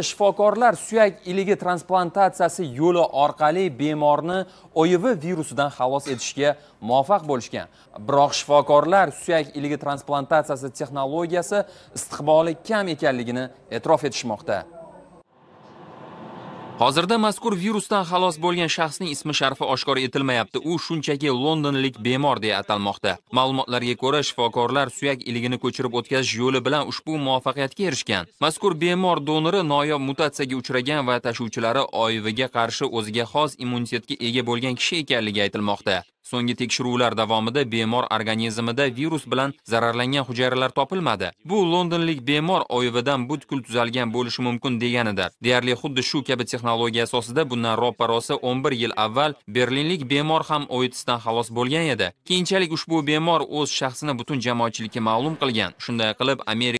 shifokorlar suyak iligi transplantatsiyasi yo'li orqali bemorni oiv virusidan xalos etishga muvaffaq bo'lishgan biroq shifokorlar suyak iligi transplantatsiyasi texnologiyasi istiqboli kam ekanligini e'tirof etishmoqda hozirda mazkur virusdan xalos bo'lgan shaxsning ismi sharifi oshkor etilmayapti u shunchaki londonlik bemor deya atalmoqda ma'lumotlarga ko'ra shifokorlar suyak iligini ko'chirib o'tkazish yo'li bilan ushbu muvaffaqiyatga erishgan mazkur bemor donori noyob mutatsiyaga uchragan va tashuvchilari oivga qarshi o'ziga xos immunitetga ega bo'lgan kishi ekanligi aytilmoqda So'nggi tekshiruvlar davomida bemor organizmida virus bilan zararlangan hujayralar topilmadi. Bu londonlik bemor oyvidan butkul tuzalgan bo'lishi mumkin deganidir. Deyarli xuddi shu kabi texnologiya asosida bundan ro'parosa 11 yil avval berlinlik bemor ham oitisdan xalos bo'lgan edi. Keyinchalik ushbu bemor o'z shaxsini butun jamoatchilikka ma'lum qilgan. Shunday qilib Amerika